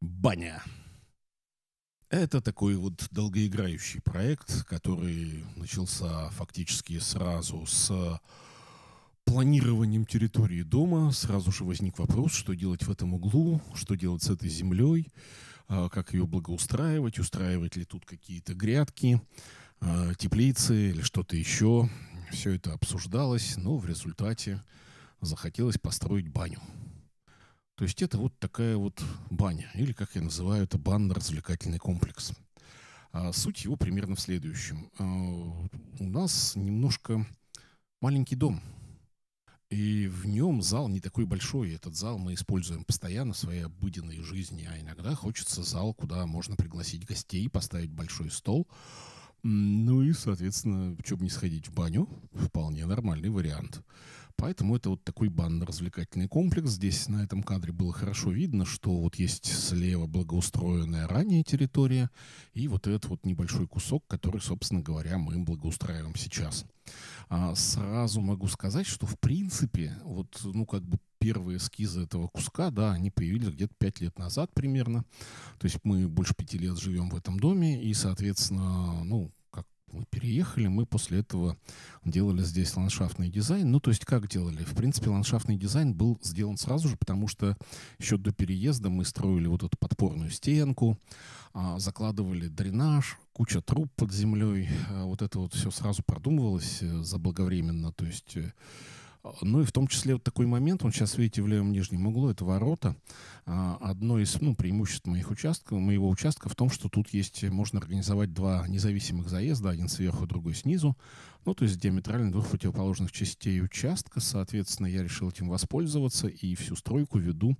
Баня. Это такой вот долгоиграющий проект, который начался фактически сразу с планированием территории дома. Сразу же возник вопрос, что делать в этом углу, что делать с этой землей, а, как ее благоустраивать, устраивать ли тут какие-то грядки, а, теплицы или что-то еще. Все это обсуждалось, но в результате захотелось построить баню. То есть это вот такая вот баня, или, как я называю, это банно-развлекательный комплекс. А суть его примерно в следующем. А, у нас немножко маленький дом, и в нем зал не такой большой. Этот зал мы используем постоянно в своей обыденной жизни, а иногда хочется зал, куда можно пригласить гостей, поставить большой стол. Ну и, соответственно, бы не сходить в баню, вполне нормальный вариант. Поэтому это вот такой банно-развлекательный комплекс. Здесь на этом кадре было хорошо видно, что вот есть слева благоустроенная ранее территория и вот этот вот небольшой кусок, который, собственно говоря, мы благоустраиваем сейчас. А сразу могу сказать, что в принципе, вот, ну, как бы первые эскизы этого куска, да, они появились где-то пять лет назад примерно. То есть мы больше пяти лет живем в этом доме, и, соответственно, ну, мы переехали, мы после этого делали здесь ландшафтный дизайн. Ну, то есть как делали? В принципе, ландшафтный дизайн был сделан сразу же, потому что еще до переезда мы строили вот эту подпорную стенку, а, закладывали дренаж, куча труб под землей. А, вот это вот все сразу продумывалось э, заблаговременно. То есть э, ну и в том числе вот такой момент, он сейчас, видите, в левом нижнем углу, это ворота. А, одно из ну, преимуществ моих участков, моего участка в том, что тут есть, можно организовать два независимых заезда, один сверху, другой снизу. Ну, то есть диаметрально двух противоположных частей участка. Соответственно, я решил этим воспользоваться и всю стройку веду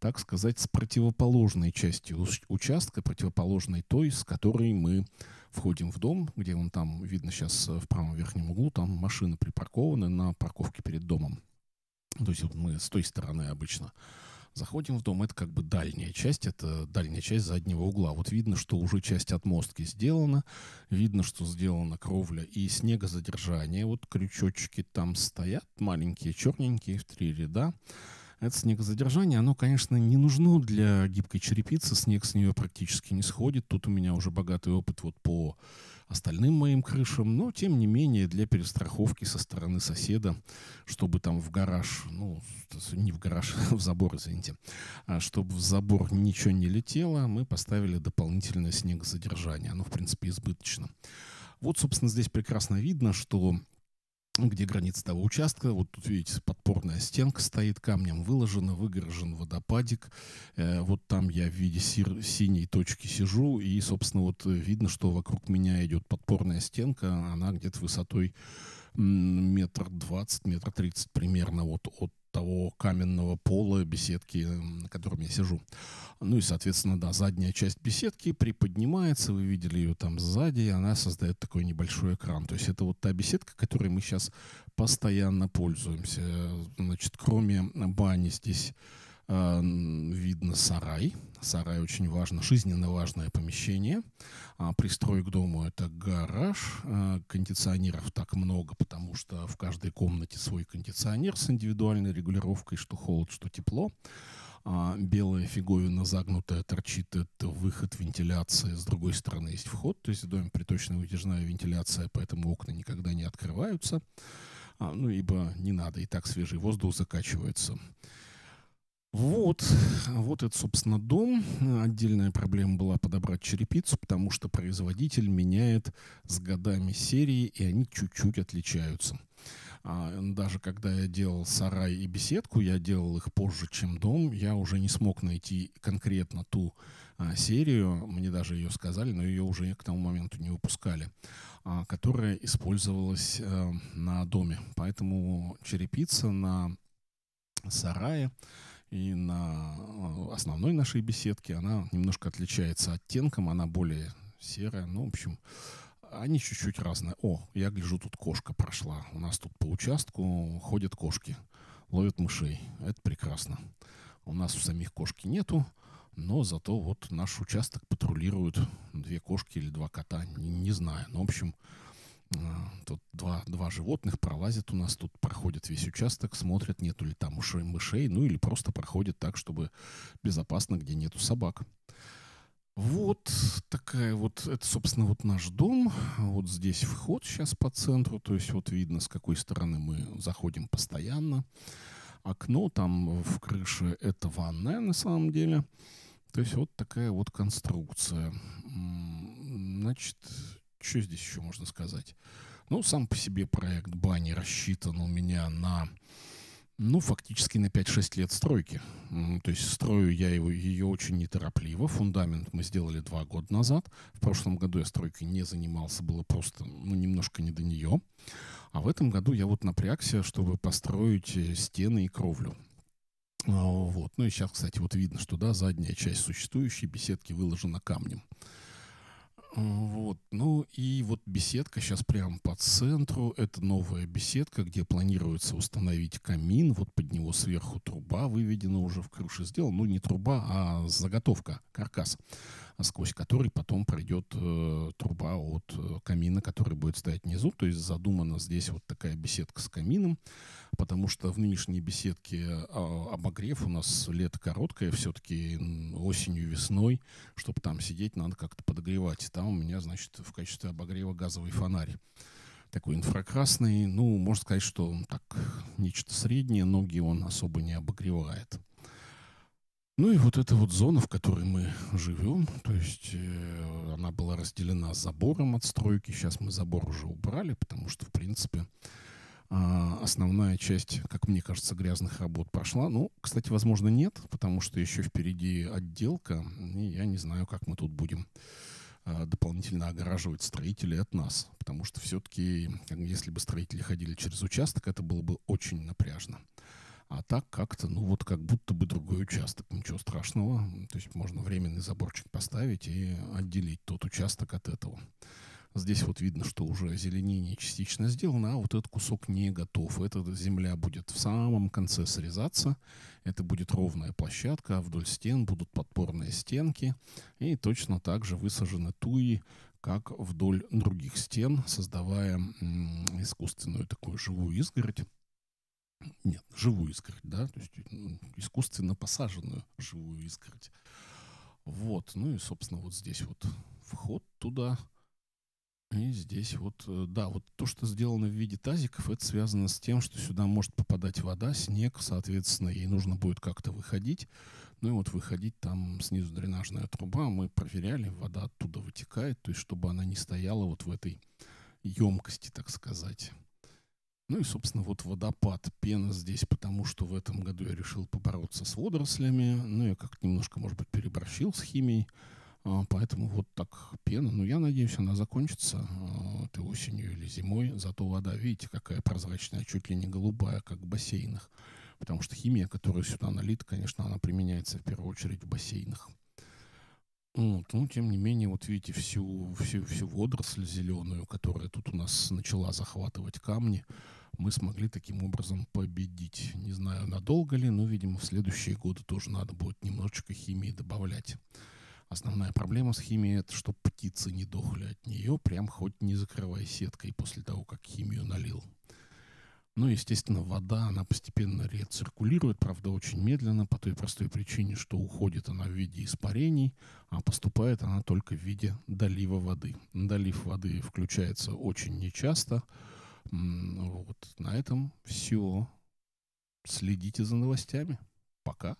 так сказать, с противоположной части участка, противоположной той, с которой мы входим в дом, где он там, видно сейчас э, в правом верхнем углу, там машины припаркованы на парковке перед домом. То есть мы с той стороны обычно заходим в дом, это как бы дальняя часть, это дальняя часть заднего угла. Вот видно, что уже часть отмостки сделана, видно, что сделана кровля и снегозадержание. Вот крючочки там стоят, маленькие, черненькие, в три ряда. Это снегозадержание, оно, конечно, не нужно для гибкой черепицы, снег с нее практически не сходит. Тут у меня уже богатый опыт вот по остальным моим крышам, но, тем не менее, для перестраховки со стороны соседа, чтобы там в гараж, ну, не в гараж, в забор, извините, а чтобы в забор ничего не летело, мы поставили дополнительное снегозадержание. Оно, в принципе, избыточно. Вот, собственно, здесь прекрасно видно, что где граница того участка. Вот тут, видите, подпорная стенка стоит, камнем выложена, выгорожен водопадик. Э, вот там я в виде сир- синей точки сижу, и, собственно, вот э, видно, что вокруг меня идет подпорная стенка, она где-то высотой метр двадцать, метр тридцать примерно вот от того каменного пола беседки, на котором я сижу. Ну и, соответственно, да, задняя часть беседки приподнимается, вы видели ее там сзади, и она создает такой небольшой экран. То есть это вот та беседка, которой мы сейчас постоянно пользуемся. Значит, кроме бани здесь Э, видно сарай. Сарай очень важно, жизненно важное помещение. А пристрой к дому – это гараж. Э, кондиционеров так много, потому что в каждой комнате свой кондиционер с индивидуальной регулировкой, что холод, что тепло. А белая фиговина загнутая торчит, это выход вентиляции, с другой стороны есть вход, то есть в доме приточная вытяжная вентиляция, поэтому окна никогда не открываются, а, ну, ибо не надо, и так свежий воздух закачивается. Вот, вот это, собственно, дом. Отдельная проблема была подобрать черепицу, потому что производитель меняет с годами серии, и они чуть-чуть отличаются. А, даже когда я делал сарай и беседку, я делал их позже, чем дом, я уже не смог найти конкретно ту а, серию, мне даже ее сказали, но ее уже к тому моменту не выпускали, а, которая использовалась а, на доме. Поэтому черепица на сарае и на э, основной нашей беседке она немножко отличается оттенком, она более серая. Ну, в общем, они чуть-чуть разные. О, я гляжу, тут кошка прошла. У нас тут по участку ходят кошки, ловят мышей. Это прекрасно. У нас у самих кошки нету, но зато вот наш участок патрулируют две кошки или два кота, не, не знаю. Ну, в общем, Э, тут два, два животных пролазят у нас, тут проходят весь участок, смотрят, нету ли там ушей мышей, ну или просто проходит так, чтобы безопасно, где нету собак. Вот такая вот, это, собственно, вот наш дом. Вот здесь вход сейчас по центру, то есть вот видно, с какой стороны мы заходим постоянно. Окно там в крыше — это ванная на самом деле. То есть вот такая вот конструкция. Значит, что здесь еще можно сказать? Ну, сам по себе проект бани рассчитан у меня на, ну, фактически на 5-6 лет стройки. То есть строю я его, ее очень неторопливо. Фундамент мы сделали два года назад. В прошлом году я стройкой не занимался, было просто, ну, немножко не до нее. А в этом году я вот напрягся, чтобы построить э, стены и кровлю. А, вот. Ну и сейчас, кстати, вот видно, что да, задняя часть существующей беседки выложена камнем. Вот. Ну и вот беседка сейчас прямо по центру. Это новая беседка, где планируется установить камин. Вот под него сверху труба выведена уже в крыше сделана. Ну не труба, а заготовка, каркас сквозь который потом пройдет э, труба от э, камина, который будет стоять внизу. То есть задумана здесь вот такая беседка с камином, потому что в нынешней беседке э, обогрев у нас лето короткое, все-таки осенью, весной, чтобы там сидеть, надо как-то подогревать. Там у меня, значит, в качестве обогрева газовый фонарь такой инфракрасный, ну, можно сказать, что так, нечто среднее, ноги он особо не обогревает. Ну и вот эта вот зона, в которой мы живем, то есть э, она была разделена забором от стройки. Сейчас мы забор уже убрали, потому что, в принципе, э, основная часть, как мне кажется, грязных работ прошла. Ну, кстати, возможно, нет, потому что еще впереди отделка, и я не знаю, как мы тут будем а, дополнительно огораживать строителей от нас, потому что все-таки, если бы строители ходили через участок, это было бы очень напряжно. А так как-то, ну вот как будто бы другой участок, ничего страшного. То есть можно временный заборчик поставить и отделить тот участок от этого. Здесь вот видно, что уже озеленение частично сделано, а вот этот кусок не готов. Эта земля будет в самом конце срезаться. Это будет ровная площадка, а вдоль стен будут подпорные стенки. И точно так же высажены туи, как вдоль других стен, создавая искусственную такую живую изгородь. Нет, живую искорь, да, то есть ну, искусственно посаженную живую искорь. Вот, ну и, собственно, вот здесь вот вход туда. И здесь вот, э, да, вот то, что сделано в виде тазиков, это связано с тем, что сюда может попадать вода, снег, соответственно, ей нужно будет как-то выходить. Ну и вот выходить там снизу дренажная труба, мы проверяли, вода оттуда вытекает, то есть чтобы она не стояла вот в этой емкости, так сказать. Ну и, собственно, вот водопад пена здесь, потому что в этом году я решил побороться с водорослями. Ну, я как-то немножко, может быть, переборщил с химией. А, поэтому вот так пена. Ну, я надеюсь, она закончится а, этой осенью или зимой. Зато вода, видите, какая прозрачная, чуть ли не голубая, как в бассейнах. Потому что химия, которая сюда налит конечно, она применяется в первую очередь в бассейнах. Вот. Ну, тем не менее, вот видите, всю, всю, всю водоросль зеленую, которая тут у нас начала захватывать камни, мы смогли таким образом победить. Не знаю, надолго ли, но, видимо, в следующие годы тоже надо будет немножечко химии добавлять. Основная проблема с химией – это что птицы не дохли от нее, прям хоть не закрывая сеткой после того, как химию налил. Ну, естественно, вода, она постепенно рециркулирует, правда, очень медленно, по той простой причине, что уходит она в виде испарений, а поступает она только в виде долива воды. Долив воды включается очень нечасто, вот на этом все. Следите за новостями. Пока.